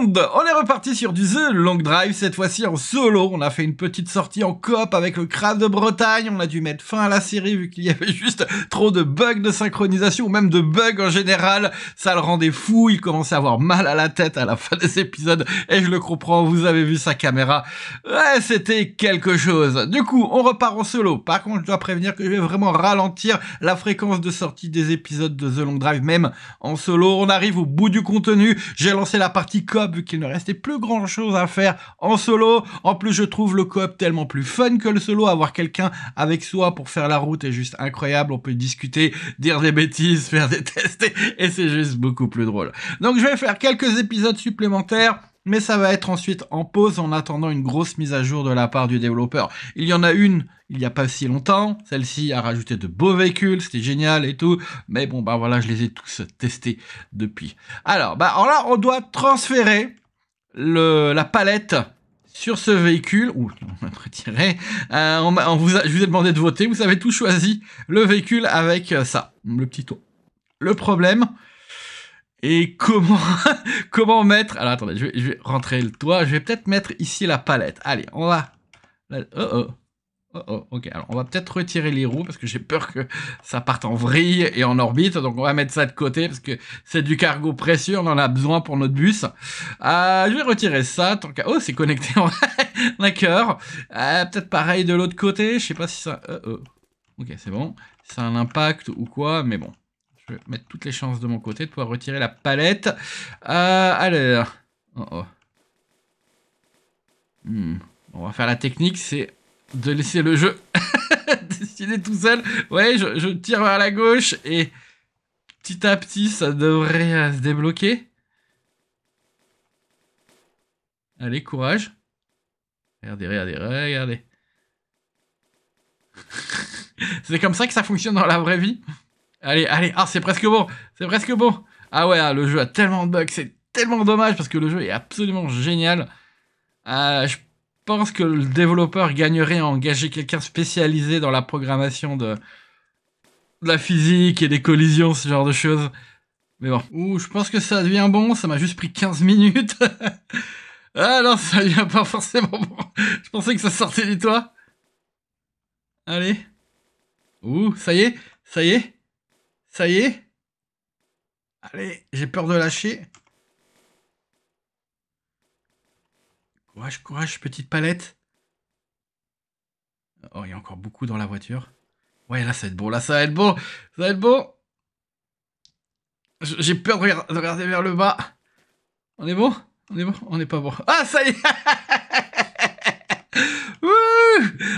On est reparti sur du The Long Drive, cette fois-ci en solo. On a fait une petite sortie en coop avec le crâne de Bretagne. On a dû mettre fin à la série vu qu'il y avait juste trop de bugs de synchronisation ou même de bugs en général. Ça le rendait fou. Il commençait à avoir mal à la tête à la fin des épisodes. Et je le comprends, vous avez vu sa caméra. Ouais, c'était quelque chose. Du coup, on repart en solo. Par contre, je dois prévenir que je vais vraiment ralentir la fréquence de sortie des épisodes de The Long Drive, même en solo. On arrive au bout du contenu. J'ai lancé la partie vu qu'il ne restait plus grand chose à faire en solo. En plus, je trouve le coop tellement plus fun que le solo. Avoir quelqu'un avec soi pour faire la route est juste incroyable. On peut discuter, dire des bêtises, faire des tests et c'est juste beaucoup plus drôle. Donc, je vais faire quelques épisodes supplémentaires mais ça va être ensuite en pause en attendant une grosse mise à jour de la part du développeur. Il y en a une il n'y a pas si longtemps, celle-ci a rajouté de beaux véhicules, c'était génial et tout, mais bon bah voilà, je les ai tous testés depuis. Alors bah là, on doit transférer la palette sur ce véhicule, ou on euh, on, vous je vous ai demandé de voter, vous avez tout choisi, le véhicule avec ça, le petit Le problème, et comment, comment mettre... Alors attendez, je vais, rentrer le toit. Je vais peut-être mettre ici la palette. Allez, on va... Oh oh. Oh oh, ok. Alors on va peut-être retirer les roues parce que j'ai peur que ça parte en vrille et en orbite. Donc on va mettre ça de côté parce que c'est du cargo précieux, on en a besoin pour notre bus. Euh, je vais retirer ça. Tant Oh, c'est connecté en D'accord. Euh, peut-être pareil de l'autre côté. Je sais pas si ça... Oh, oh. Ok, c'est bon. Ça a un impact ou quoi, mais bon. Je vais mettre toutes les chances de mon côté de pouvoir retirer la palette. Euh, alors. Oh, oh. Hmm. On va faire la technique, c'est de laisser le jeu décider tout seul. Ouais, je, je, tire vers la gauche et petit à petit, ça devrait euh, se débloquer. Allez, courage. Regardez, regardez, regardez. c'est comme ça que ça fonctionne dans la vraie vie. Allez, allez, ah c'est presque bon, c'est presque bon. Ah ouais, ah, le jeu a tellement de bugs, c'est tellement dommage parce que le jeu est absolument génial. Euh, je pense que le développeur gagnerait à engager quelqu'un spécialisé dans la programmation de, la physique et des collisions, ce genre de choses. Mais bon, Ouh, je pense que ça devient bon, ça m'a juste pris 15 minutes. ah non, ça devient pas forcément bon. Je pensais que ça sortait du toit. Allez. Ouh, ça y est, ça y est. Ça y est Allez, j'ai peur de lâcher. Courage, courage, petite palette. Oh, il y a encore beaucoup dans la voiture. Ouais, là, ça va être bon, là, ça va être bon Ça va être bon J'ai peur de regarder vers le bas. On est bon On est bon On n'est pas bon. Ah, ça y est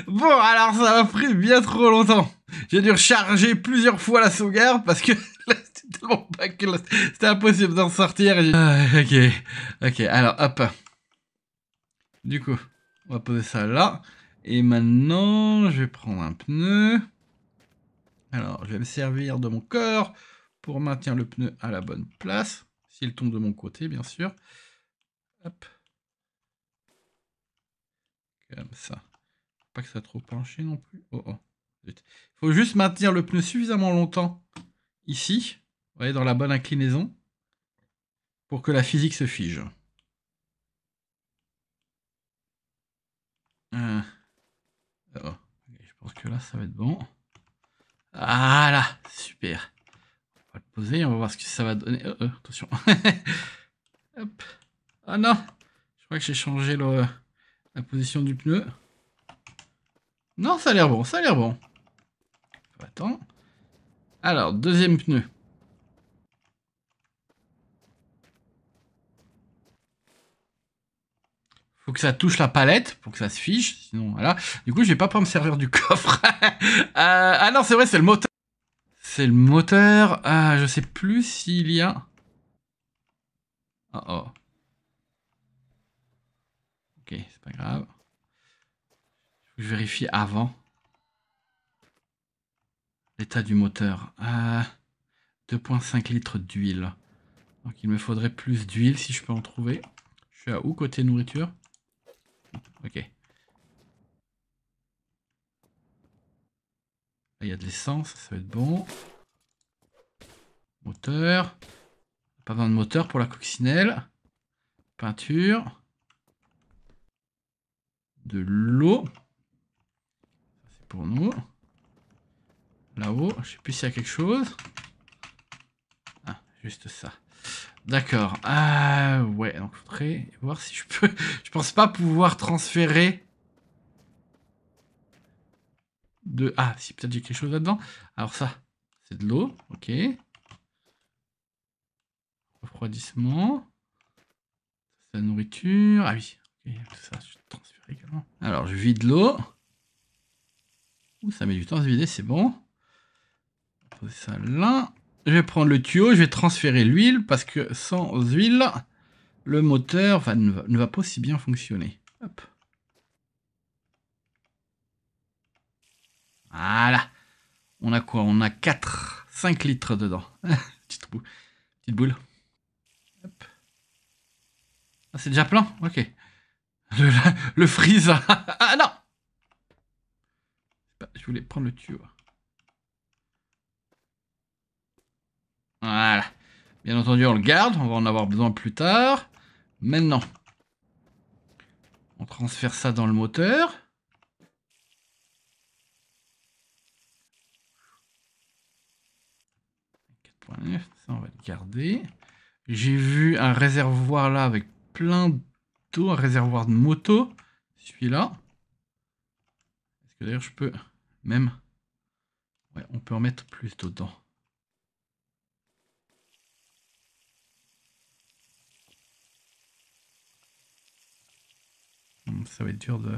Bon, alors ça a pris bien trop longtemps. J'ai dû recharger plusieurs fois la sauvegarde parce que c'était impossible d'en sortir. Ah, ok, ok, alors hop. Du coup, on va poser ça là. Et maintenant, je vais prendre un pneu. Alors, je vais me servir de mon corps pour maintenir le pneu à la bonne place. S'il tombe de mon côté, bien sûr. Hop. Comme ça. Pas que ça trop penché non plus. Oh oh. Il faut juste maintenir le pneu suffisamment longtemps ici, dans la bonne inclinaison, pour que la physique se fige. Euh. Ah je pense que là, ça va être bon. Ah là, super. On va le poser, on va voir ce que ça va donner. Euh, euh, attention. Ah non, je crois que j'ai changé la position du pneu. Non, ça a l'air bon, ça a l'air bon. Attends. Alors, deuxième pneu. Faut que ça touche la palette pour que ça se fiche. Sinon, voilà. Du coup, je vais pas pouvoir me servir du coffre. Euh, ah non, c'est vrai, c'est le moteur. C'est le moteur. Ah, je sais plus s'il y a... Oh oh. Ok, c'est pas grave. Je vérifie avant. L'état du moteur. 2,5 litres d'huile. Donc il me faudrait plus d'huile si je peux en trouver. Je suis à où côté nourriture Ok. il y a de l'essence, ça va être bon. Moteur. Pas besoin de moteur pour la coccinelle. Peinture. De l'eau. C'est pour nous. Là-haut, je sais plus s'il y a quelque chose. Ah, juste ça. D'accord. Ah, ouais, donc faudrait voir si je peux... je pense pas pouvoir transférer... De... Ah, si peut-être j'ai quelque chose là-dedans. Alors ça, c'est de l'eau. Ok. Refroidissement. La nourriture. Ah oui. Ok. tout ça, je transfère également. Alors, je vide l'eau. Ouh, ça met du temps à se vider, c'est bon ça là. Je vais prendre le tuyau, je vais transférer l'huile parce que sans huile, le moteur va, ne, va, pas aussi bien fonctionner. Hop. Voilà. On a quoi On a 4, 5 litres dedans. petite, boule. Ah, c'est déjà plein Ok. Le, le freeze. ah non Je voulais prendre le tuyau. Voilà. Bien entendu, on le garde. On va en avoir besoin plus tard. Maintenant, on transfère ça dans le moteur. ça on va le garder. J'ai vu un réservoir là avec plein d'eau, un réservoir de moto, celui-là. Est-ce que d'ailleurs je peux même... Ouais, on peut en mettre plus dedans. Ça va être dur de...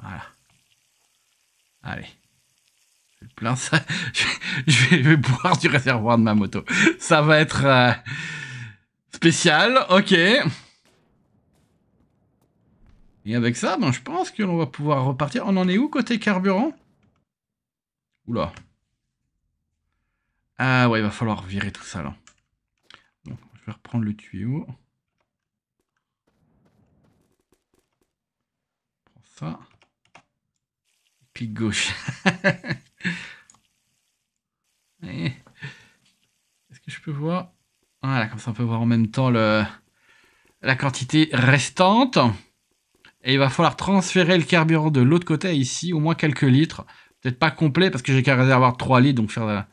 Voilà. Allez. Je vais plein Je vais, boire du réservoir de ma moto. Ça va être euh, spécial. Ok. Et avec ça, ben, je pense que l'on va pouvoir repartir. On en est où côté carburant Oula. Ah ouais, il va falloir virer tout ça là. je vais reprendre le tuyau. Prends ça. Pique gauche. Est-ce que je peux voir Voilà, comme ça on peut voir en même temps le... la quantité restante. Et il va falloir transférer le carburant de l'autre côté ici, au moins quelques litres. Peut-être pas complet parce que j'ai qu'à réservoir de 3 litres, donc faire... La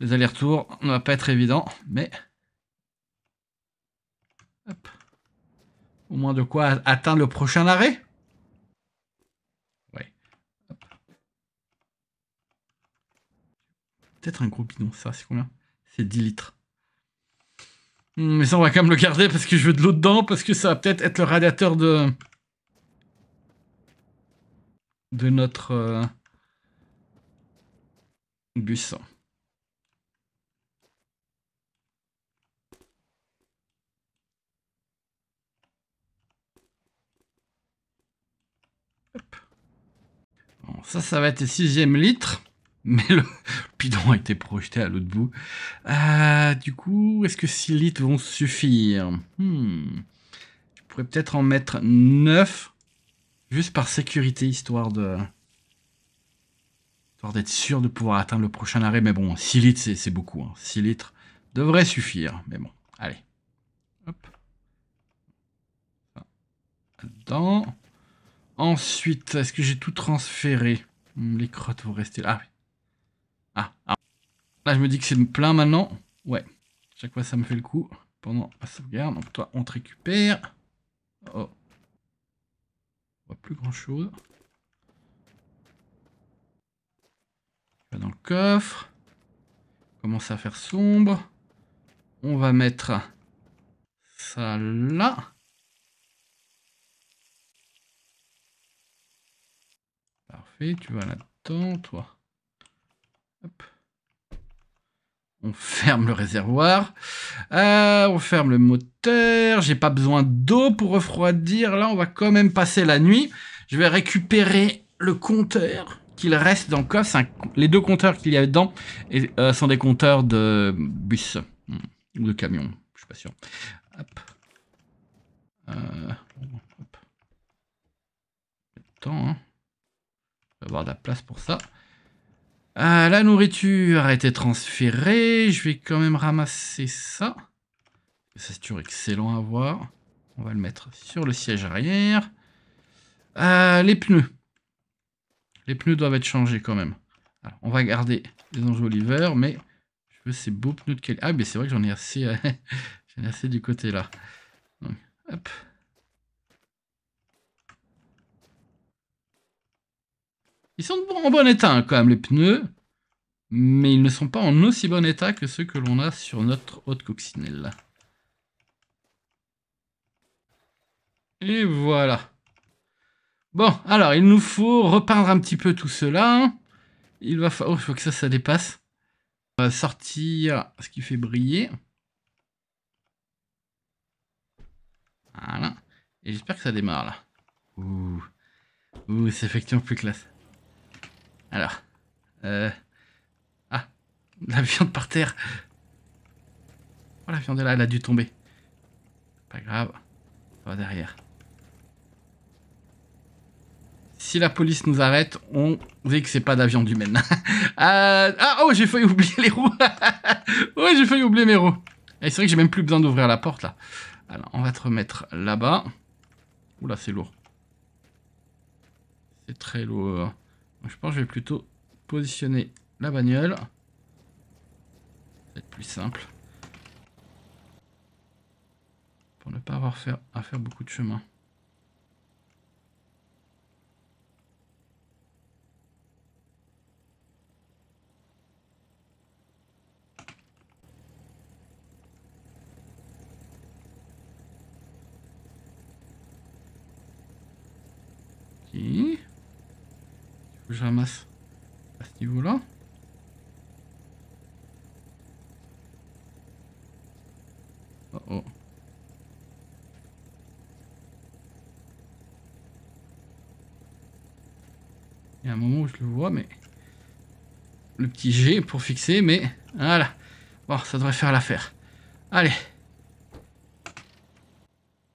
les allers-retours, ne va pas être évident, mais... Hop. Au moins de quoi atteindre le prochain arrêt Ouais. Peut-être un gros bidon, ça, c'est combien C'est 10 litres. Hmm, mais ça, on va quand même le garder parce que je veux de l'eau dedans, parce que ça va peut-être être le radiateur de... de notre... Euh, bus. ça, ça va être sixième litre. Mais le, pidon a été projeté à l'autre bout. Euh, du coup, est-ce que 6 litres vont suffire hmm. Je pourrais peut-être en mettre 9. Juste par sécurité, histoire de... d'être sûr de pouvoir atteindre le prochain arrêt. Mais bon, 6 litres, c'est beaucoup. 6 hein. litres devrait suffire. Mais bon, allez. Hop. Dedans. Ensuite, est-ce que j'ai tout transféré hmm, Les crottes vont rester là. Ah, ah, ah, Là, je me dis que c'est plein maintenant. Ouais. Chaque fois, ça me fait le coup. Pendant la sauvegarde. Donc, toi, on te récupère. Oh. On voit plus grand-chose. On dans le coffre. Commence à faire sombre. On va mettre ça là. Tu vas là toi. On ferme le réservoir. Euh, on ferme le moteur. J'ai pas besoin d'eau pour refroidir. Là, on va quand même passer la nuit. Je vais récupérer le compteur qu'il reste dans le coffre. Les deux compteurs qu'il y a dedans euh, sont des compteurs de bus hmm, ou de camion. Je suis pas sûr. Euh, hein va avoir de la place pour ça. Euh, la nourriture a été transférée. Je vais quand même ramasser ça. c'est toujours excellent à voir. On va le mettre sur le siège arrière. Euh, les pneus. Les pneus doivent être changés quand même. on va garder les enjoliveurs, mais je veux ces beaux pneus de qualité. Ah, mais c'est vrai que j'en ai assez, euh, j'en ai assez du côté là. Ils sont en bon état hein, quand même, les pneus, mais ils ne sont pas en aussi bon état que ceux que l'on a sur notre haute coccinelle. Et voilà. Bon, alors, il nous faut repeindre un petit peu tout cela. Hein. Il va falloir... Oh, faut que ça, ça dépasse. On va sortir ce qui fait briller. Voilà. Et j'espère que ça démarre, là. Ouh. Ouh, c'est effectivement plus classe. Alors. Euh... Ah, la viande par terre. Oh, la viande là, elle a dû tomber. Pas grave. On va derrière. Si la police nous arrête, on dit que c'est pas d'avion la viande humaine. Euh, ah, oh, j'ai failli oublier les roues. oh, j'ai failli oublier mes roues. Et c'est vrai que j'ai même plus besoin d'ouvrir la porte là. Alors, on va te remettre là-bas. Oula, c'est lourd. C'est très lourd. Je pense que je vais plutôt positionner la bagnole. Ça être plus simple. Pour ne pas avoir à faire beaucoup de chemin. à ce niveau-là. Oh, oh. Il y a un moment où je le vois, mais... Le petit G pour fixer, mais... Voilà. Bon, ça devrait faire l'affaire. Allez.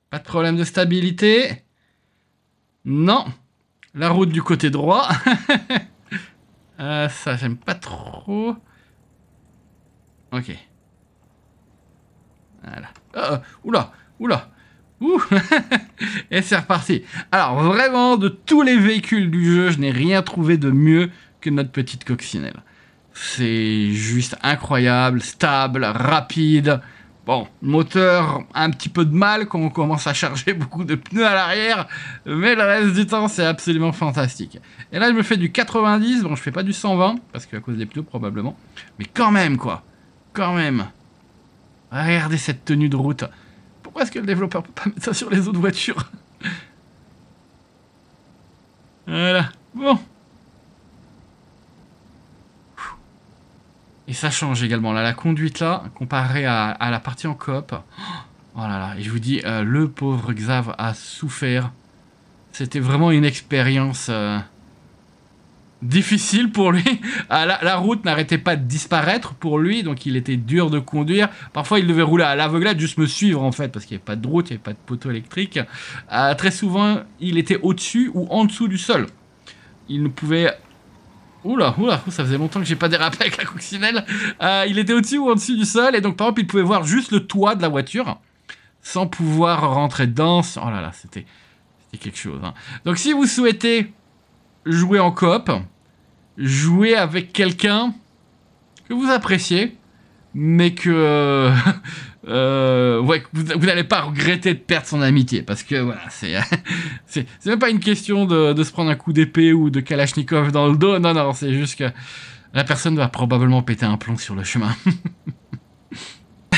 Pas de problème de stabilité. Non. La route du côté droit. Euh, ça, j'aime pas trop. Ok. Voilà. Oh, oula, oula. Ouh Et c'est reparti. Alors vraiment, de tous les véhicules du jeu, je n'ai rien trouvé de mieux que notre petite coccinelle. C'est juste incroyable, stable, rapide. Bon, moteur, un petit peu de mal quand on commence à charger beaucoup de pneus à l'arrière, mais le reste du temps, c'est absolument fantastique. Et là, je me fais du 90, bon, je fais pas du 120, parce qu'à cause des pneus, probablement, mais quand même, quoi, quand même. Regardez cette tenue de route. Pourquoi est-ce que le développeur peut pas mettre ça sur les autres voitures Voilà, bon. ça change également. la conduite, là, comparée à, la partie en coop. Oh là là. Et je vous dis, euh, le pauvre Xav a souffert. C'était vraiment une expérience euh, difficile pour lui. Ah, la, route n'arrêtait pas de disparaître pour lui, donc il était dur de conduire. Parfois, il devait rouler à l'aveuglette, juste me suivre en fait, parce qu'il n'y avait pas de route, il n'y avait pas de poteau électrique. Euh, très souvent, il était au-dessus ou en dessous du sol. Il ne pouvait Oula, oula, ça faisait longtemps que j'ai pas dérapé avec la coccinelle. Euh, il était au-dessus ou en dessus du sol, et donc par exemple, il pouvait voir juste le toit de la voiture sans pouvoir rentrer dedans. Oh là là, c'était quelque chose. Hein. Donc si vous souhaitez jouer en coop, jouer avec quelqu'un que vous appréciez, mais que euh, euh, ouais, vous, n'allez pas regretter de perdre son amitié, parce que voilà, c'est c'est même pas une question de, de se prendre un coup d'épée ou de Kalachnikov dans le dos, non, non, c'est juste que la personne va probablement péter un plomb sur le chemin.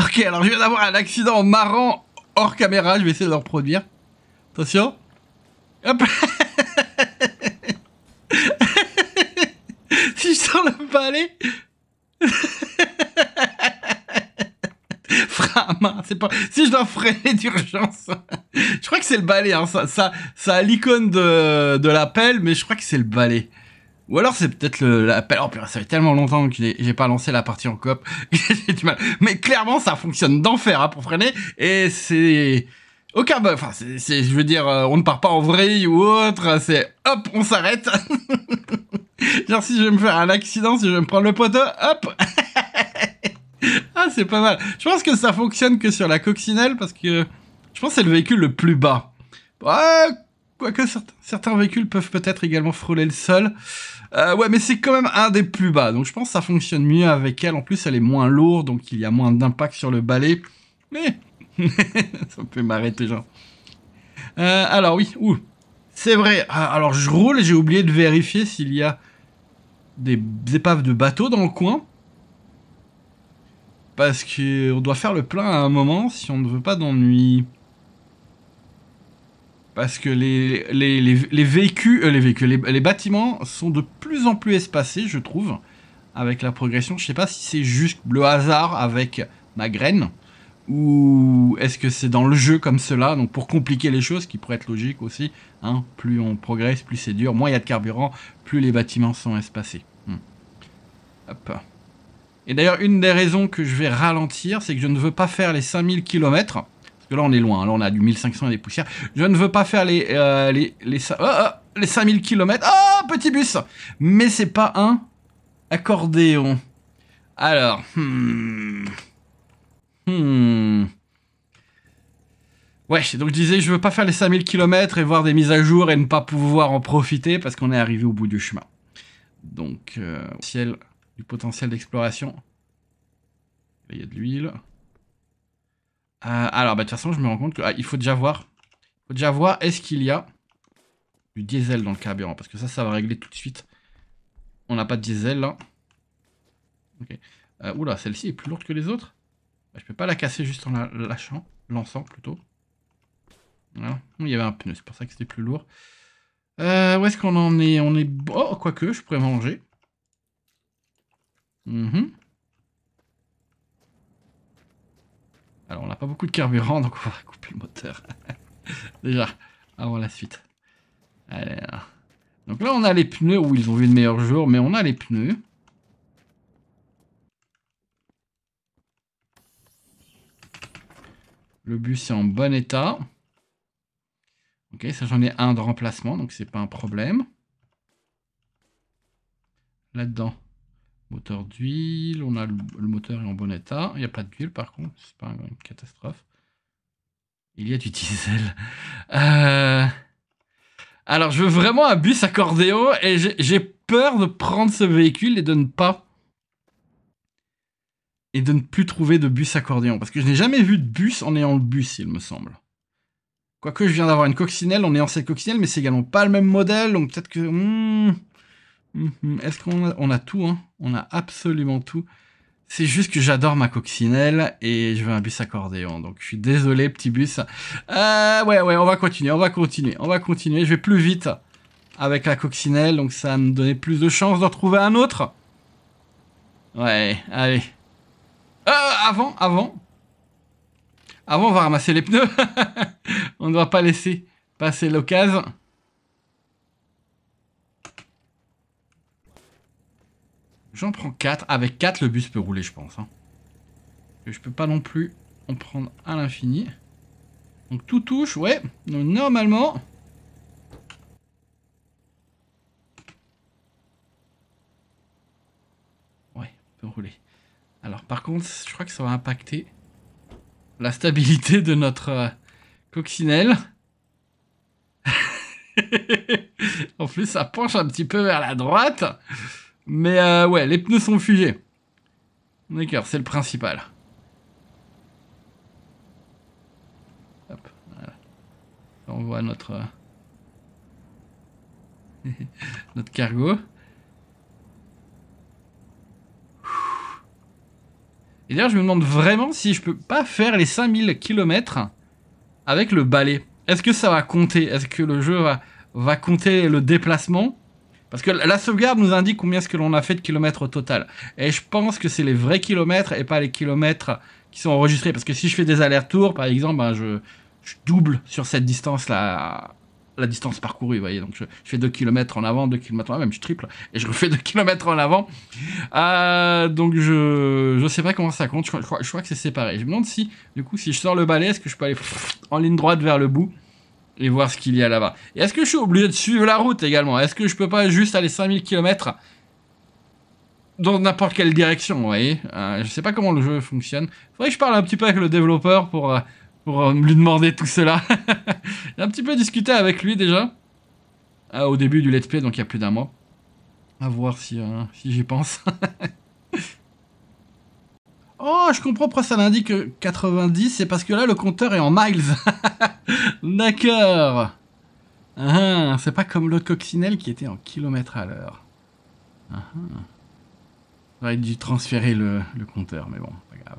ok, alors je viens d'avoir un accident marrant hors caméra, je vais essayer de le reproduire. Attention. Hop Si je sens le balai, c'est pas. Si je dois freiner d'urgence, je crois que c'est le balai. Hein. Ça, ça, ça a l'icône de, de la mais je crois que c'est le balai. Ou alors c'est peut-être la Oh putain, ça fait tellement longtemps que j'ai pas lancé la partie en coop. Mais clairement, ça fonctionne d'enfer hein, pour freiner. Et c'est aucun Enfin, c'est, je veux dire, euh, on ne part pas en vrille ou autre. C'est hop, on s'arrête. Genre si je vais me faire un accident, si je vais me prendre le poteau, hop ah, c'est pas mal. Je pense que ça fonctionne que sur la coccinelle parce que je pense que c'est le véhicule le plus bas. Ah, quoique certains, véhicules peuvent peut-être également frôler le sol. Euh, ouais, mais c'est quand même un des plus bas. Donc je pense que ça fonctionne mieux avec elle. En plus, elle est moins lourde, donc il y a moins d'impact sur le balai. Mais ça peut m'arrêter genre. Euh, alors oui, ouh. C'est vrai. Ah, alors je roule, j'ai oublié de vérifier s'il y a des épaves de bateaux dans le coin. Parce qu'on doit faire le plein à un moment si on ne veut pas d'ennui. Parce que les, les, les, véhicules, euh, les, bâtiments sont de plus en plus espacés, je trouve, avec la progression. Je sais pas si c'est juste le hasard avec ma graine, ou est-ce que c'est dans le jeu comme cela, donc pour compliquer les choses, qui pourrait être logique aussi. Hein. plus on progresse, plus c'est dur, moins il y a de carburant, plus les bâtiments sont espacés. Hmm. Hop. Et d'ailleurs, une des raisons que je vais ralentir, c'est que je ne veux pas faire les 5000 km. Parce que là, on est loin. Hein. Là, on a du 1500 et des poussières. Je ne veux pas faire les, euh, les, les, 5000 km. Ah, petit bus Mais c'est pas un accordéon. Alors, hmm. Ouais, hmm. donc je disais, je veux pas faire les 5000 km et voir des mises à jour et ne pas pouvoir en profiter parce qu'on est arrivé au bout du chemin. Donc, euh, ciel du potentiel d'exploration. il y a de l'huile. Euh, alors, bah, de toute façon, je me rends compte qu'il ah, faut déjà voir. Il faut déjà voir est-ce qu'il y a du diesel dans le carburant. Parce que ça, ça va régler tout de suite. On n'a pas de diesel, là. Euh, oula, celle-ci est plus lourde que les autres. Je bah, je peux pas la casser juste en la lâchant. Lançant, plutôt. Il y avait un pneu, c'est pour ça que c'était plus lourd. Euh, où est-ce qu'on en est On est... Oh, quoique, je pourrais manger. Mhm. Alors, on n'a pas beaucoup de carburant, donc on va couper le moteur. Déjà, avant la suite. Allez, hein. Donc là, on a les pneus où ils ont vu le meilleur jour, mais on a les pneus. Le bus est en bon état. Ok, ça j'en ai un de remplacement, donc c'est pas un problème. Là-dedans, Moteur d'huile, on a le, moteur est en bon état. Il n'y a pas d'huile par contre, c'est pas une catastrophe. Il y a du diesel. Euh, alors, je veux vraiment un bus accordéo et j'ai peur de prendre ce véhicule et de ne pas. Et de ne plus trouver de bus accordéon. Parce que je n'ai jamais vu de bus en ayant le bus, il me semble. Quoique je viens d'avoir une coccinelle on est en ayant cette coccinelle, mais c'est également pas le même modèle, donc peut-être que. Hmm. Mhm. Est-ce qu'on a, tout, hein On a absolument tout. C'est juste que j'adore ma coccinelle et je veux un bus accordéon. Donc je suis désolé, petit bus. Euh, ouais, ouais, on va continuer, on va continuer, on va continuer. Je vais plus vite avec la coccinelle, donc ça va me donner plus de chance d'en trouver un autre. Ouais, allez. Euh, avant, avant. Avant, on va ramasser les pneus. on ne va pas laisser passer l'occasion. J'en prends 4. Avec 4, le bus peut rouler, je pense. Hein. Je peux pas non plus en prendre à l'infini. Donc tout touche, ouais. Donc normalement... Ouais, on peut rouler. Alors par contre, je crois que ça va impacter la stabilité de notre euh, coccinelle. en plus, ça penche un petit peu vers la droite. Mais euh, ouais, les pneus sont fugés. D'accord, c'est le principal. Hop, voilà. On voit notre... Euh, notre cargo. Et d'ailleurs, je me demande vraiment si je peux pas faire les 5000 km avec le balai. Est-ce que ça va compter Est-ce que le jeu va compter le déplacement parce que la sauvegarde nous indique combien est-ce que l'on a fait de kilomètres au total. Et je pense que c'est les vrais kilomètres et pas les kilomètres qui sont enregistrés. Parce que si je fais des allers-retours, par exemple, ben, je, double sur cette distance-là, la distance parcourue, voyez. Donc je, fais 2 km en avant, 2 km en avant, même je triple, et je refais 2 km en avant. Euh, donc je ne sais pas comment ça compte, je, crois, je crois que c'est séparé. Je me demande si, du coup, si je sors le balai, est-ce que je peux aller en ligne droite vers le bout et voir ce qu'il y a là-bas. Et est-ce que je suis obligé de suivre la route également Est-ce que je peux pas juste aller 5000 km dans n'importe quelle direction, vous voyez euh, Je sais pas comment le jeu fonctionne. Faudrait que je parle un petit peu avec le développeur pour, euh, pour euh, lui demander tout cela. J'ai un petit peu discuté avec lui déjà. au début du let's play, donc il y a plus d'un mois. À voir si, si j'y pense. oh, je comprends pourquoi ça l'indique 90, c'est parce que là le compteur est en miles. D'accord ah, ah, C'est pas comme l'autre coccinelle qui était en kilomètres à l'heure. Ah, ah. J'aurais dû transférer le, compteur, mais bon, pas grave.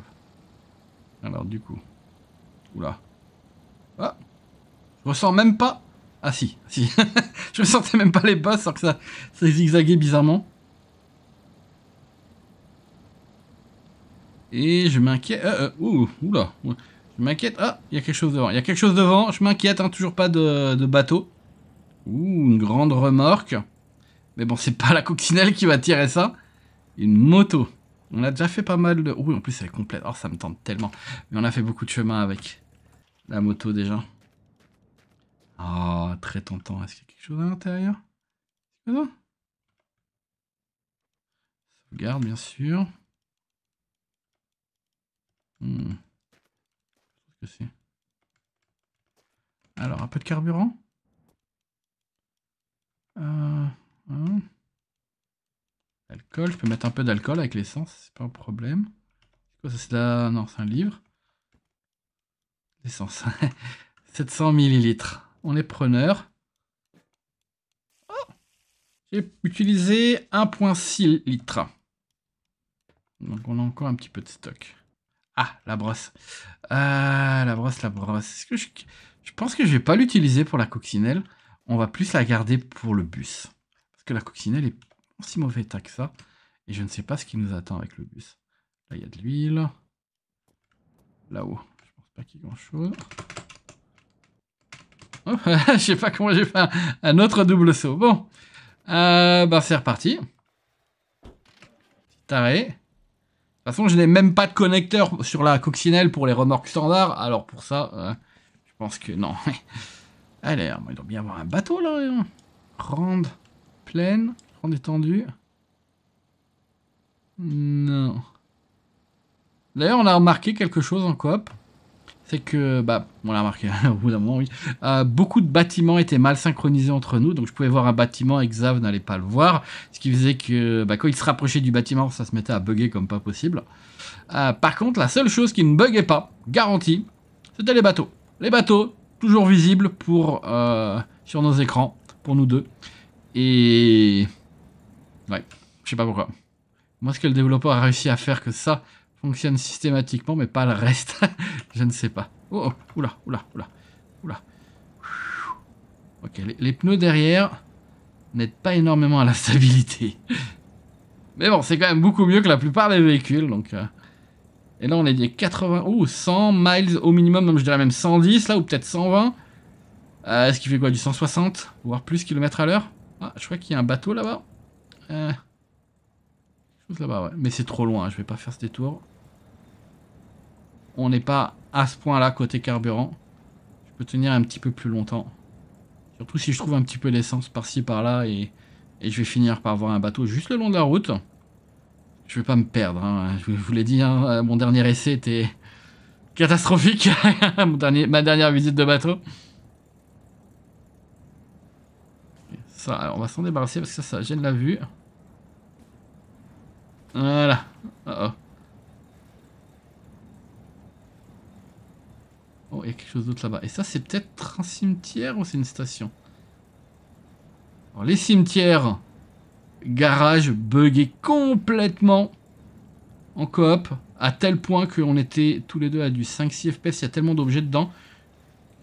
Alors du coup... Oula. Ah Je ressens même pas... Ah si, si. je sentais même pas les bosses sans que ça, ça zigzaguait bizarrement. Et je m'inquiète... Euh, euh, ouh, oula. Je m'inquiète. Ah, il y a quelque chose devant. Il y a quelque chose devant. Je m'inquiète, hein, toujours pas de, bateau. Ouh, une grande remorque. Mais bon, c'est pas la coccinelle qui va tirer ça. Une moto. On a déjà fait pas mal de... Oui, en plus, elle est complète. Oh, ça me tente tellement. Mais on a fait beaucoup de chemin avec la moto déjà. Oh, très tentant. Est-ce qu'il y a quelque chose à l'intérieur Regarde, Sauvegarde, bien sûr. Hmm. Alors, un peu de carburant. Euh, hein. Alcool, je peux mettre un peu d'alcool avec l'essence, c'est pas un problème. Quoi, ça c'est Non, c'est un livre. L'essence. 700 millilitres. On est preneur. Oh, j'ai utilisé 1.6 litres. Donc on a encore un petit peu de stock. Ah, euh, la brosse. la brosse, la brosse. je... pense que je vais pas l'utiliser pour la coccinelle. On va plus la garder pour le bus. Parce que la coccinelle est en si mauvais état que ça. Et je ne sais pas ce qui nous attend avec le bus. Là, il y a de l'huile. Là-haut. Je pense pas qu'il y ait grand-chose. Oh, je sais pas comment j'ai fait un, autre double saut. Bon. Euh, bah, c'est reparti. Petit taré de toute façon, je n'ai même pas de connecteur sur la coccinelle pour les remorques standards. Alors pour ça, euh, je pense que non. Allez, il doit bien avoir un bateau là. Rande pleine, grande étendue. Non. D'ailleurs, on a remarqué quelque chose en coop c'est que, bah, on l'a remarqué au bout d'un moment, oui, euh, beaucoup de bâtiments étaient mal synchronisés entre nous, donc je pouvais voir un bâtiment et Xav n'allait pas le voir, ce qui faisait que, bah, quand il se rapprochait du bâtiment, ça se mettait à bugger comme pas possible. Euh, par contre, la seule chose qui ne buguait pas, garantie, c'était les bateaux. Les bateaux, toujours visibles pour, euh, sur nos écrans, pour nous deux. Et... Ouais, je sais pas pourquoi. Moi, ce que le développeur a réussi à faire que ça, fonctionne systématiquement, mais pas le reste. je ne sais pas. Oh, oh, oula, oula, oula, oula. Ok, les, pneus derrière n'aident pas énormément à la stabilité. mais bon, c'est quand même beaucoup mieux que la plupart des véhicules, donc... Euh. Et là, on est des 80 ou 100 miles au minimum, même je dirais même 110 là, ou peut-être 120. Euh, ce qui fait quoi Du 160, voire plus kilomètres à l'heure Ah, je crois qu'il y a un bateau là-bas. Euh, là-bas, ouais. Mais c'est trop loin, hein, je vais pas faire ce détour on n'est pas à ce point-là côté carburant. Je peux tenir un petit peu plus longtemps. Surtout si je trouve un petit peu d'essence par-ci, par-là, et, je vais finir par avoir un bateau juste le long de la route. Je vais pas me perdre, hein. je vous l'ai dit, hein, mon dernier essai était catastrophique, dernier, ma dernière visite de bateau. Ça, on va s'en débarrasser parce que ça, ça gêne la vue. Voilà. -oh. oh. Oh, il y a quelque chose d'autre là-bas. Et ça, c'est peut-être un cimetière ou c'est une station Alors, les cimetières, garage buggé complètement en coop, à tel point qu'on était tous les deux à du 5-6 FPS, il y a tellement d'objets dedans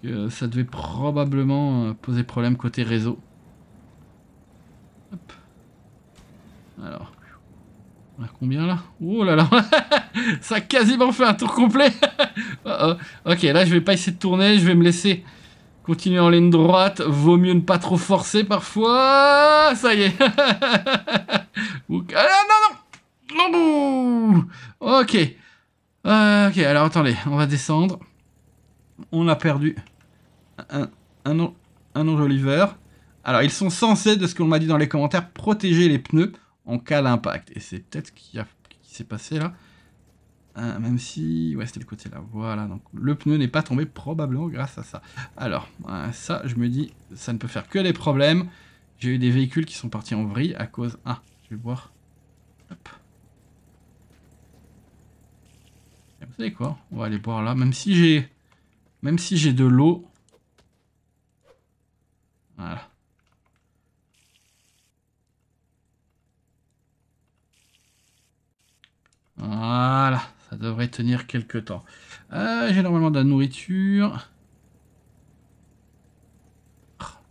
que ça devait probablement euh, poser problème côté réseau. Hop. Alors combien là Oh là là Ça a quasiment fait un tour complet oh, oh. Ok, là je vais pas essayer de tourner, je vais me laisser continuer en ligne droite. Vaut mieux ne pas trop forcer parfois Ça y est Ah non, non Non Ok. Euh, ok, alors attendez, on va descendre. On a perdu un, un, un, Alors ils sont censés, de ce qu'on m'a dit dans les commentaires, protéger les pneus en cas d'impact. Et c'est peut-être ce qui, s'est passé là. Ah, même si... Ouais, c'était le côté là. Voilà, donc le pneu n'est pas tombé probablement grâce à ça. Alors, euh, ça, je me dis, ça ne peut faire que des problèmes. J'ai eu des véhicules qui sont partis en vrille à cause... Ah, je vais boire. Hop. vous savez quoi On va aller boire là, même si j'ai... Même si j'ai de l'eau... Voilà. Voilà, ça devrait tenir quelques temps. Euh, j'ai normalement de la nourriture.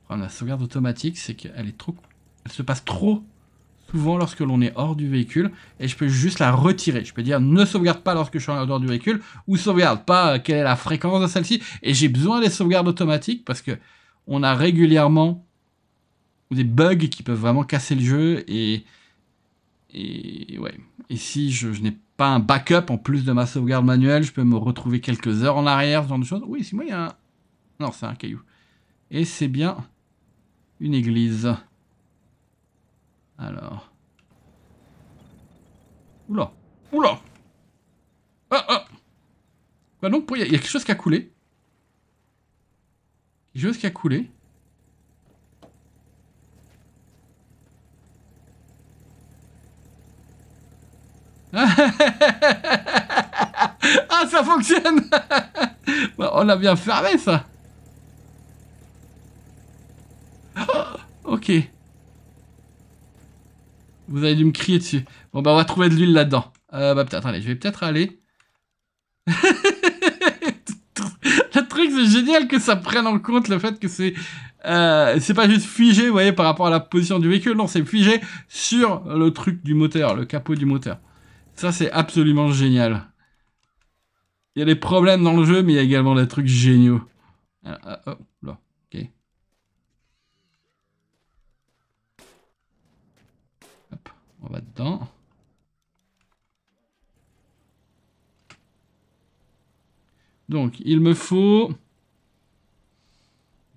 Oh, la sauvegarde automatique, c'est qu'elle est trop... Elle se passe trop souvent lorsque l'on est hors du véhicule. Et je peux juste la retirer. Je peux dire ne sauvegarde pas lorsque je suis hors du véhicule. Ou sauvegarde pas euh, quelle est la fréquence de celle-ci. Et j'ai besoin des sauvegardes automatiques parce que on a régulièrement des bugs qui peuvent vraiment casser le jeu. Et et ouais. Et si je, n'ai pas un backup en plus de ma sauvegarde manuelle, je peux me retrouver quelques heures en arrière, ce genre de choses. Oui, si moi, il y a un. Non, c'est un caillou. Et c'est bien une église. Alors. Oula Oula Ah ah Quoi donc Il y, y a quelque chose qui a coulé. Quelque chose qui a coulé. ah, ça fonctionne bah, On l'a bien fermé, ça oh, Ok. Vous avez dû me crier dessus. Bon, bah, on va trouver de l'huile là-dedans. Euh, bah, peut-être, allez, je vais peut-être aller... le truc, c'est génial que ça prenne en compte le fait que c'est... Euh, c'est pas juste figé, vous voyez, par rapport à la position du véhicule. Non, c'est figé sur le truc du moteur, le capot du moteur. Ça, c'est absolument génial. Il y a des problèmes dans le jeu, mais il y a également des trucs géniaux. Ah, ah, oh, là, ok. on va dedans. Donc, il me faut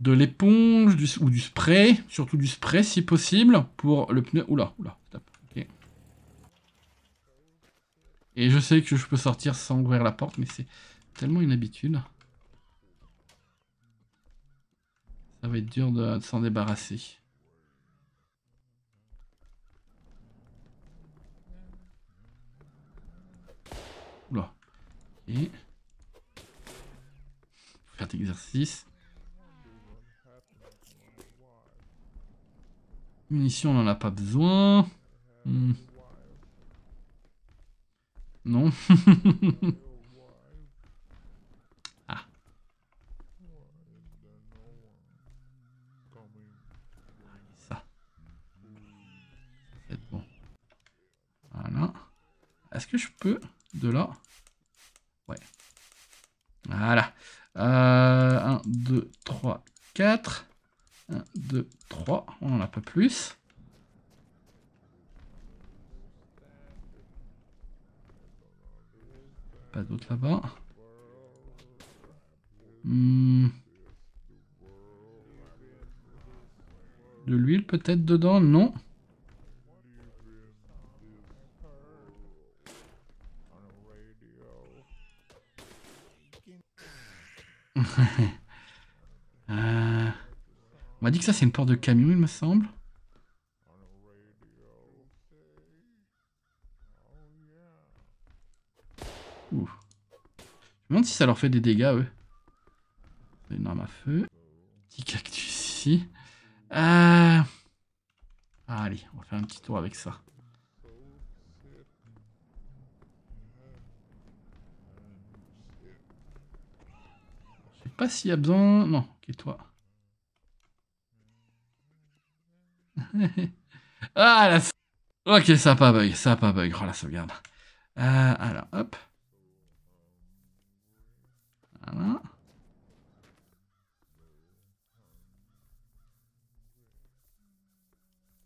de l'éponge ou du spray, surtout du spray si possible, pour le pneu. Oula, oula. Et je sais que je peux sortir sans ouvrir la porte, mais c'est tellement une habitude. Ça va être dur de, s'en débarrasser. Oula. Et... faire d'exercice. Munitions, on n'en a pas besoin. Hmm. Non Ah. Ça. C'est bon. Voilà. Est-ce que je peux, de là Ouais. Voilà. 1, 2, 3, 4. 1, 2, 3. On n'en a pas plus. tête dedans Non. Euh, on m'a dit que ça c'est une porte de camion il me semble. Ouh. Je me demande si ça leur fait des dégâts eux. Une arme à feu. Petit cactus ici. Euh, ah, allez, on va faire un petit tour avec ça. Je sais pas s'il y a besoin... Non, ok, toi. ah, la... Ok, ça n'a pas bug, ça pas bug. Oh, la sauvegarde. Euh, alors, hop. Voilà.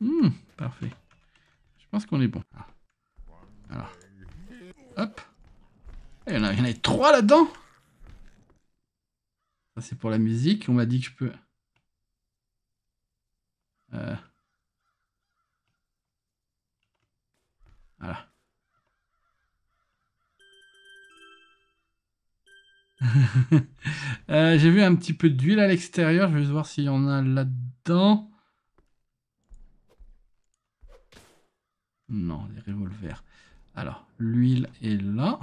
Mmh, parfait. Je pense qu'on est bon. Ah. Alors. Hop. Eh, il y, en a, trois là-dedans Ça, c'est pour la musique. On m'a dit que je peux... Euh... Voilà. Euh, j'ai vu un petit peu d'huile à l'extérieur. Je vais voir s'il y en a là-dedans. Non, les revolvers. Alors, l'huile est là.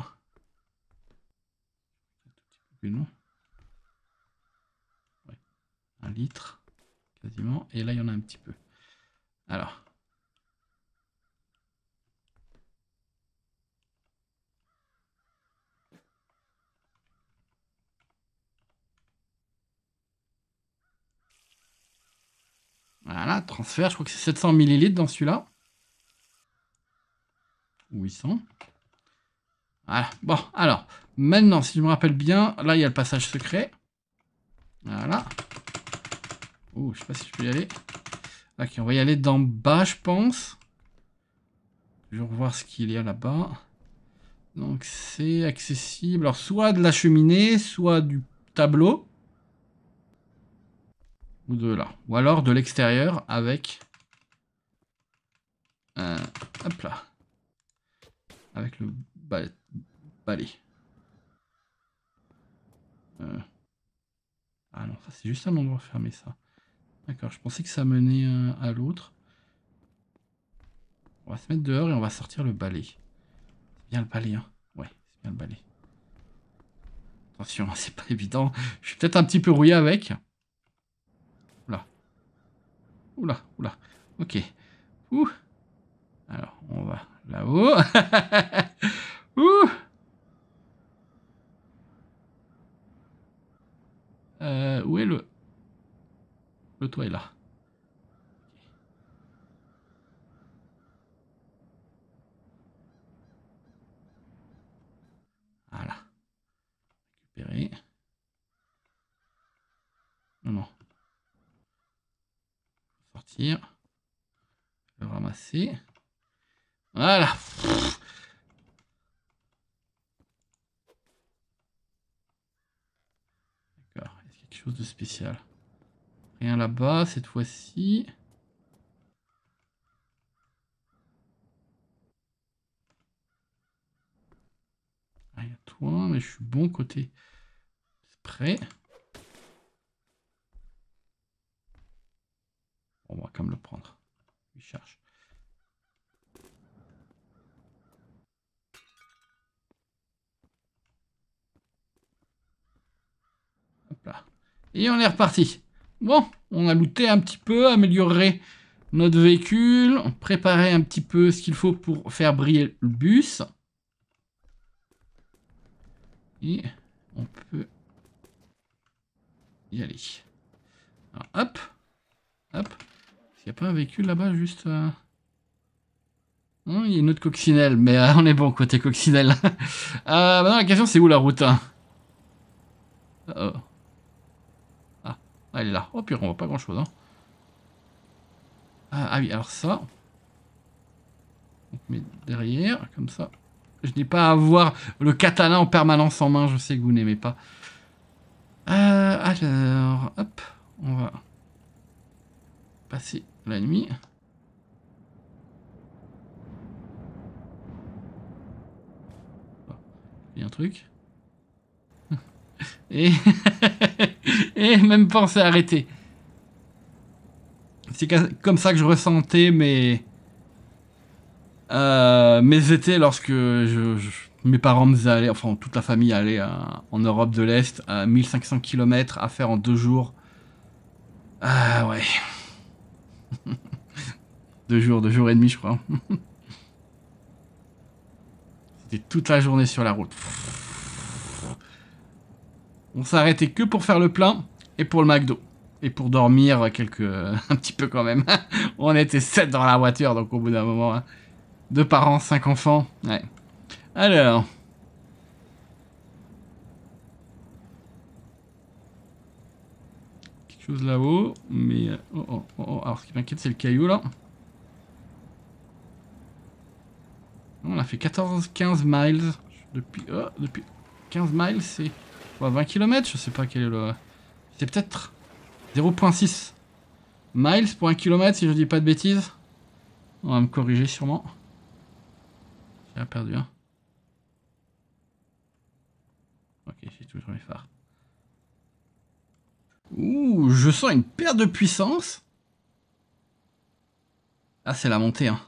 Un litre, quasiment. Et là, il y en a un petit peu. Alors. Voilà, transfert, je crois que c'est 700 millilitres dans celui-là où ils sont. Voilà. Bon, alors, maintenant, si je me rappelle bien, là, il y a le passage secret. Voilà. Oh, je sais pas si je peux y aller. Ok, on va y aller d'en bas, je pense. Je vais revoir ce qu'il y a là-bas. Donc, c'est accessible. Alors, soit de la cheminée, soit du tableau. Ou de là. Ou alors de l'extérieur avec... un... Euh, hop là avec le balai. Euh. Ah non, ça c'est juste un endroit fermé ça. D'accord, je pensais que ça menait euh, à l'autre. On va se mettre dehors et on va sortir le balai. C'est bien le balai, hein Ouais, c'est bien le balai. Attention, c'est pas évident. Je suis peut-être un petit peu rouillé avec. Oula. Oula, oula. Ok. Ouh. Alors, on va Là-haut. Ouh. Euh, où est le... Le toit est là. Voilà. Récupérer. Non, non. Sortir. Le ramasser. Voilà. D'accord. Est-ce quelque chose de spécial Rien là-bas cette fois-ci. Rien à toi, mais je suis bon côté prêt. On va quand même le prendre. Il charge. Et on est reparti. Bon, on a looté un petit peu, amélioré notre véhicule, préparé un petit peu ce qu'il faut pour faire briller le bus. Et on peut y aller. hop, hop. Il n'y a pas un véhicule là-bas juste... Euh, non, il y a une autre coccinelle, mais euh, on est bon côté coccinelle. euh, la question c'est où la route oh. Ah, elle est là. Oh pire, on voit pas grand chose. Hein. Ah, ah, oui, alors ça. On met derrière, comme ça. Je n'ai pas à avoir le katana en permanence en main, je sais que vous n'aimez pas. Euh, alors, hop, on va passer la nuit. Il y a un truc. Et et même pas à s'est C'est comme ça que je ressentais mes, euh, mes étés lorsque je, mes parents me faisaient aller, enfin toute la famille allait euh, en Europe de l'Est, à 1500 km à faire en deux jours. Ah ouais. deux jours, deux jours et demi je crois. C'était toute la journée sur la route. On s'arrêtait que pour faire le plein et pour le McDo. Et pour dormir quelques... Euh, un petit peu quand même. on était 7 dans la voiture, donc au bout d'un moment. Hein. Deux parents, cinq enfants. Ouais. Alors... Quelque chose là-haut, mais... Euh, oh, oh, oh, oh. Alors ce qui m'inquiète, c'est le caillou, là. On a fait 14-15 miles. Depuis, oh, depuis 15 miles, c'est 20 bah, km Je sais pas quel est le... C'est peut-être 0.6 miles pour un km si je dis pas de bêtises. On va me corriger sûrement. J'ai perdu hein. Ok, j'ai toujours mes phares. Ouh, je sens une perte de puissance. Ah, c'est la montée. Hein.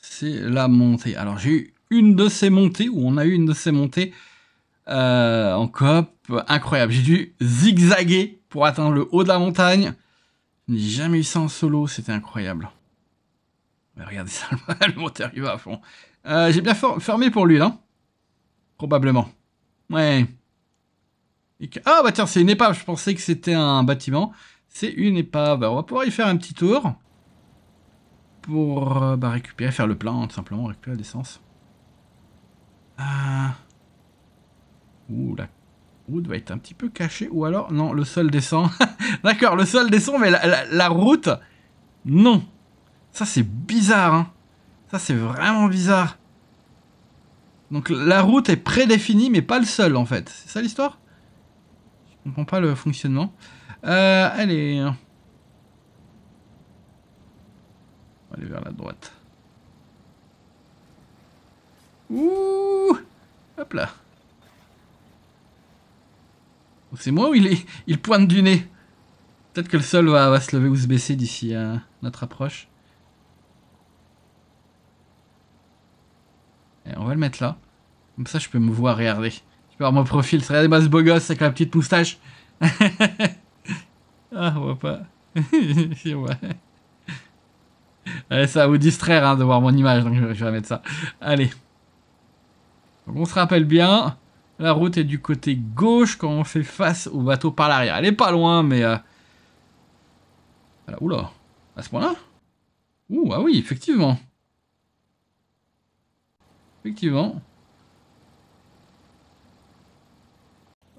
C'est la montée. Alors, j'ai eu une de ces montées, ou on a eu une de ces montées euh, en coop. Incroyable. J'ai dû zigzaguer pour atteindre le haut de la montagne. Je jamais eu ça en solo, c'était incroyable. Regardez ça, le moteur il va à fond. Euh, j'ai bien fermé pour lui, là. Hein. Probablement. Ouais. Ah bah tiens, c'est une épave. Je pensais que c'était un bâtiment. C'est une épave. on va pouvoir y faire un petit tour. Pour euh, bah, récupérer, faire le plein, tout simplement, récupérer l'essence. Ah... Ouh, la route va être un petit peu cachée. Ou alors, non, le sol descend. D'accord, le sol descend, mais la, route, non. Ça, c'est bizarre. Hein. Ça, c'est vraiment bizarre. Donc, la route est prédéfinie, mais pas le sol, en fait. C'est ça l'histoire Je comprends pas le fonctionnement. Euh, allez. On va aller vers la droite. Ouh Hop là c'est moi ou il, est... il pointe du nez Peut-être que le sol va, se lever ou se baisser d'ici notre approche. on va le mettre là. Comme ça, je peux me voir, regardez. Je peux avoir mon profil. regardez ce beau gosse avec la petite moustache. ah, on voit pas. Allez, ça va vous distraire hein, de voir mon image, donc je vais mettre ça. Allez. on se rappelle bien. La route est du côté gauche quand on fait face au bateau par l'arrière. Elle est pas loin, mais... Euh... Alors, oula, à ce point-là Ouh, ah oui, effectivement. Effectivement.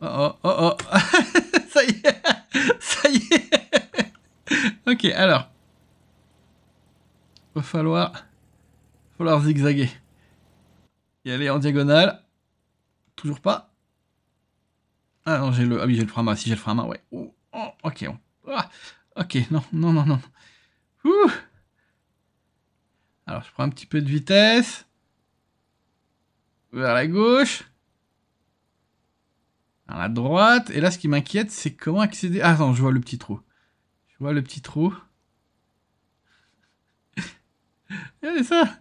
Oh, oh, oh, oh. ça y est Ça y est Ok, alors. Va falloir... Va falloir zigzaguer. Et aller en diagonale. Toujours pas. Ah j'ai le. Ah oui, j'ai le frein à main. Si j'ai le frein à main, ouais. Oh, oh, ok. Ah, ok, non, non, non, non. Alors, je prends un petit peu de vitesse. Vers la gauche. à la droite. Et là, ce qui m'inquiète, c'est comment accéder. Ah non, je vois le petit trou. Je vois le petit trou. Regardez eh, ça.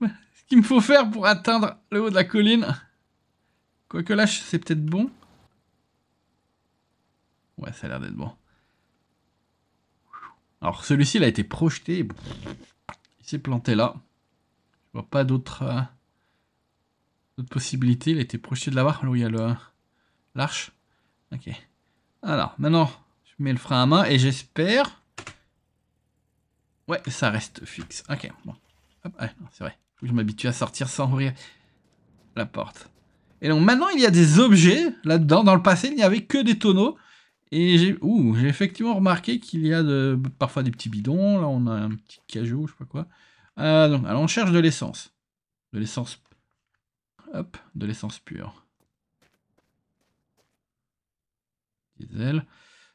Ce qu'il me faut faire pour atteindre le haut de la colline. Quoique là, c'est peut-être bon. Ouais, ça a l'air d'être bon. Alors, celui-ci, il a été projeté. il s'est planté là. Je vois pas d'autres euh, possibilités. Il a été projeté de là-bas, là où il y a l'arche. Ok. Alors, maintenant, je mets le frein à main et j'espère... Ouais, ça reste fixe. Ok, bon. c'est vrai. je m'habitue à sortir sans ouvrir la porte. Et donc maintenant, il y a des objets là-dedans. Dans le passé, il n'y avait que des tonneaux. Et j'ai effectivement remarqué qu'il y a parfois des petits bidons. Là, on a un petit cajou, je sais pas quoi. Euh, alors, on cherche de l'essence. De l'essence. Hop, de l'essence pure. Diesel.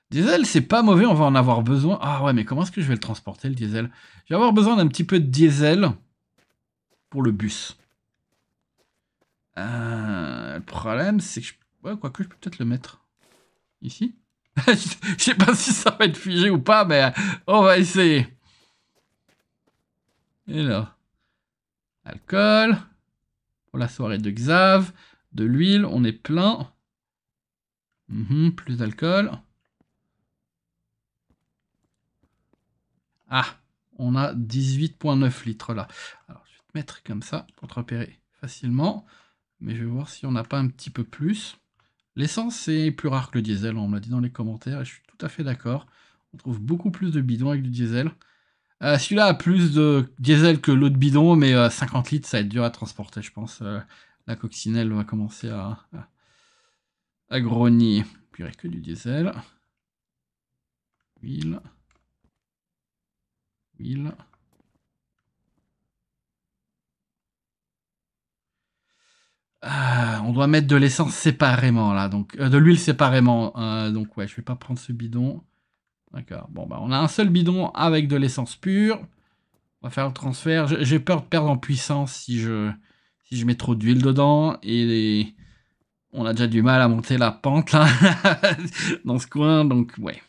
Diesel, c'est pas mauvais, on va en avoir besoin. Ah ouais, mais comment est-ce que je vais le transporter, le diesel Je vais avoir besoin d'un petit peu de diesel pour le bus. Euh, le problème, c'est que je... je peux peut-être le mettre ici. je sais pas si ça va être figé ou pas, mais euh, on va essayer. Et là. Alcool. Pour la soirée de Xav. De l'huile, on est plein. Mhm, plus d'alcool. Ah, on a 18,9 litres là. Alors, je vais te mettre comme ça pour te repérer facilement. Mais je vais voir si on n'a pas un petit peu plus. L'essence est plus rare que le diesel, on me l'a dit dans les commentaires, et je suis tout à fait d'accord. On trouve beaucoup plus de bidons avec du diesel. Euh, celui-là a plus de diesel que l'autre bidon, mais 50 euh, litres, ça va être dur à transporter, je pense. Euh, la coccinelle va commencer à, à, à grogner. que du diesel. Huile. Huile. Ah, on doit mettre de l'essence séparément là, donc euh, de l'huile séparément. Euh, donc ouais, je vais pas prendre ce bidon. D'accord. Bon bah on a un seul bidon avec de l'essence pure. On va faire le transfert. J'ai peur de perdre en puissance si je si je mets trop d'huile dedans et on a déjà du mal à monter la pente là dans ce coin. Donc ouais.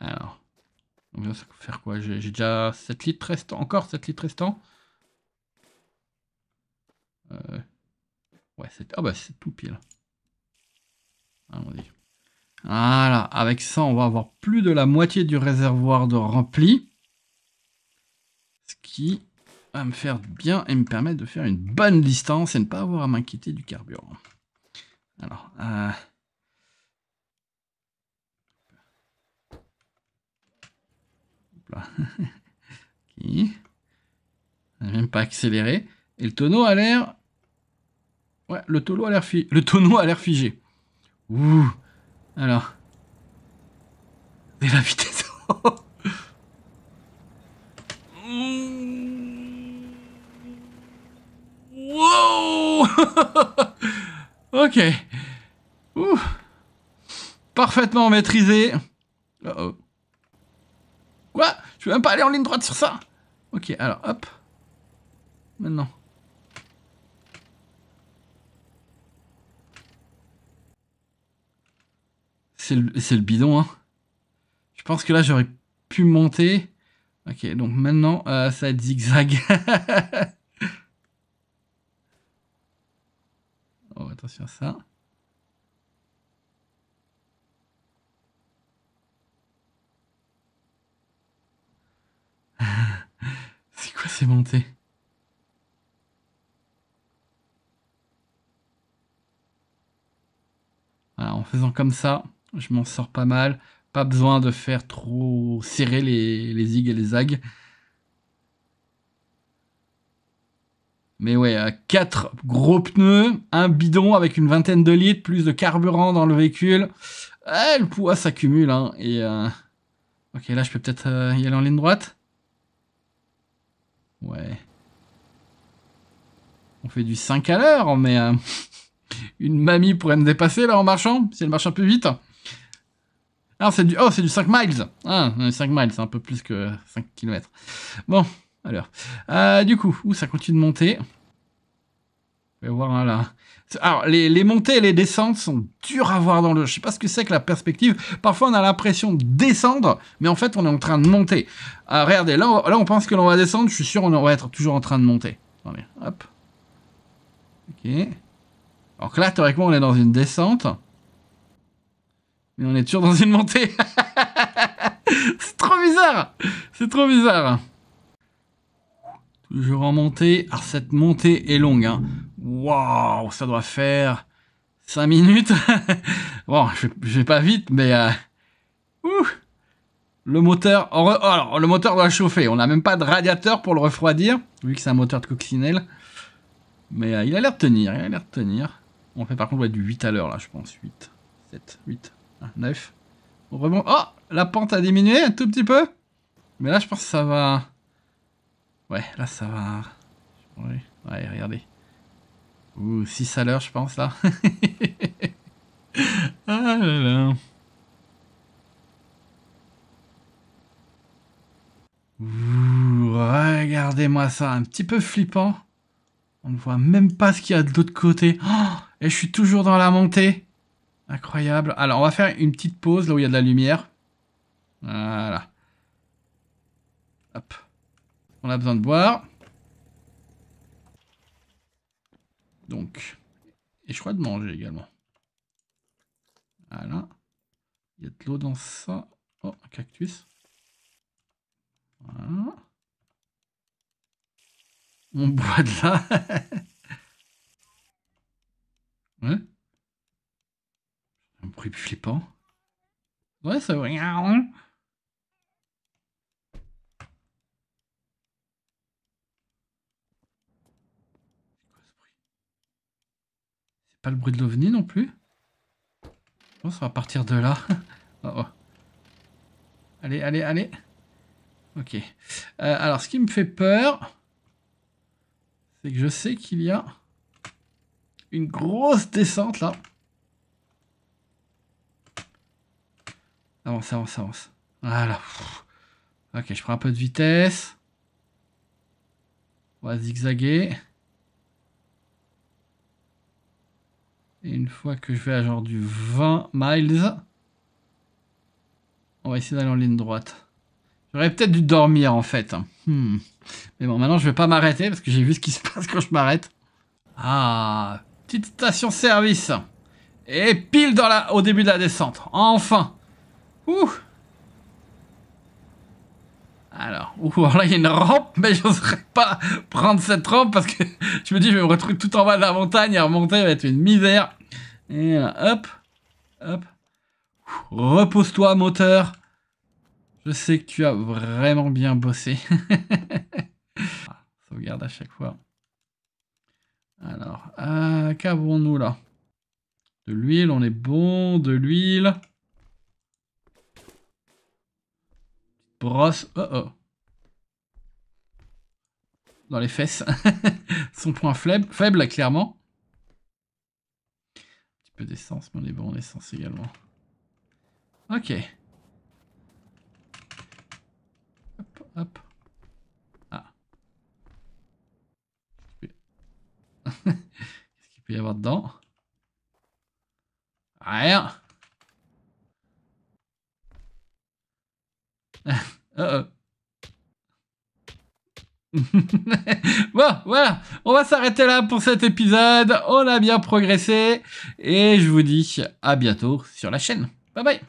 Alors, on va faire quoi J'ai déjà 7 litres restants. Encore 7 litres restants. Euh, Ouais, c'est... Ah bah c'est tout pile. allons Voilà, avec ça, on va avoir plus de la moitié du réservoir de rempli. Ce qui va me faire bien et me permettre de faire une bonne distance et ne pas avoir à m'inquiéter du carburant. Alors, euh... okay. même pas accéléré. Et le tonneau a l'air Ouais, le tonneau a l'air figé. Ouh. Alors. Et la vitesse. wow Ok. Ouh. Parfaitement maîtrisé. Quoi Je vais même pas aller en ligne droite sur ça Ok, alors hop. Maintenant. C'est le, bidon, hein. Je pense que là, j'aurais pu monter. Ok, donc maintenant, euh, ça zigzag. oh, attention à ça. C'est quoi ces montées en faisant comme ça. Je m'en sors pas mal. Pas besoin de faire trop serrer les, zigs et les zags. Mais ouais, 4 euh, gros pneus, un bidon avec une vingtaine de litres, plus de carburant dans le véhicule. Ah, le poids s'accumule. Hein, et euh, Ok, là je peux peut-être euh, y aller en ligne droite. Ouais. On fait du 5 à l'heure, mais une mamie pourrait me dépasser là en marchant, si elle marche un peu vite. Ah, c'est du, oh, c'est du 5 miles. 5 ah, miles, c'est un peu plus que 5 km. Bon, alors. Euh, du coup, où ça continue de monter. Je vais voir hein, là. Alors, les, les, montées et les descentes sont dures à voir dans le jeu. Je sais pas ce que c'est que la perspective. Parfois, on a l'impression de descendre, mais en fait, on est en train de monter. Euh, regardez, là, on, là, on pense que l'on va descendre. Je suis sûr, on va être toujours en train de monter. hop. Ok. Donc là, théoriquement, on est dans une descente. Mais on est toujours dans une montée. c'est trop bizarre. C'est trop bizarre. Toujours en montée. Alors cette montée est longue. Hein. Waouh, ça doit faire 5 minutes. bon, je, vais pas vite, mais... Euh, ouh. Le moteur, oh, alors, le moteur doit chauffer. On n'a même pas de radiateur pour le refroidir, vu que c'est un moteur de coccinelle. Mais euh, il a l'air de tenir, il a l'air de tenir. On fait par contre du 8 à l'heure là, je pense. 8, 7, 8. 9. Ah, oh La pente a diminué un tout petit peu Mais là, je pense que ça va... Ouais, là, ça va... Ouais, regardez. Ouh, 6 à l'heure, je pense, là. ah là là. Regardez-moi ça, un petit peu flippant. On ne voit même pas ce qu'il y a de l'autre côté. Oh, et je suis toujours dans la montée. Incroyable. Alors, on va faire une petite pause là où il y a de la lumière. Voilà. Hop. On a besoin de boire. Donc. Et je crois de manger également. Voilà. Il y a de l'eau dans ça. Oh, un cactus. Voilà. On boit de là. ouais. Un bruit flippant. Ouais, ça rien. C'est pas le bruit de l'ovni non plus Je pense va partir de là. oh oh. Allez, allez, allez. Ok. Euh, alors, ce qui me fait peur, c'est que je sais qu'il y a une grosse descente là. Avance, avance, avance. Voilà. Ok, je prends un peu de vitesse. On va zigzaguer. Et une fois que je vais à genre du 20 miles, on va essayer d'aller en ligne droite. J'aurais peut-être dû dormir en fait. Hmm. Mais bon, maintenant je vais pas m'arrêter parce que j'ai vu ce qui se passe quand je m'arrête. Ah, petite station-service. Et pile dans la... au début de la descente. Enfin Ouh alors, ou alors là il y a une rampe, mais je j'oserais pas prendre cette rampe parce que je me dis je vais me retrouver tout en bas de la montagne et remonter va être une misère. Et là, euh, hop, hop, repose-toi moteur. Je sais que tu as vraiment bien bossé. Ah, sauvegarde à chaque fois. Alors, euh, qu'avons-nous là De l'huile, on est bon, de l'huile. brosse. Oh oh. Dans les fesses. Son point faible, faible clairement. Un petit peu d'essence, mais on est bon en essence également. Ok. Hop, hop. Ah. Qu'est-ce qu'il peut y avoir dedans Rien. Euh, euh. bon, voilà, on va s'arrêter là pour cet épisode. On a bien progressé et je vous dis à bientôt sur la chaîne. Bye bye.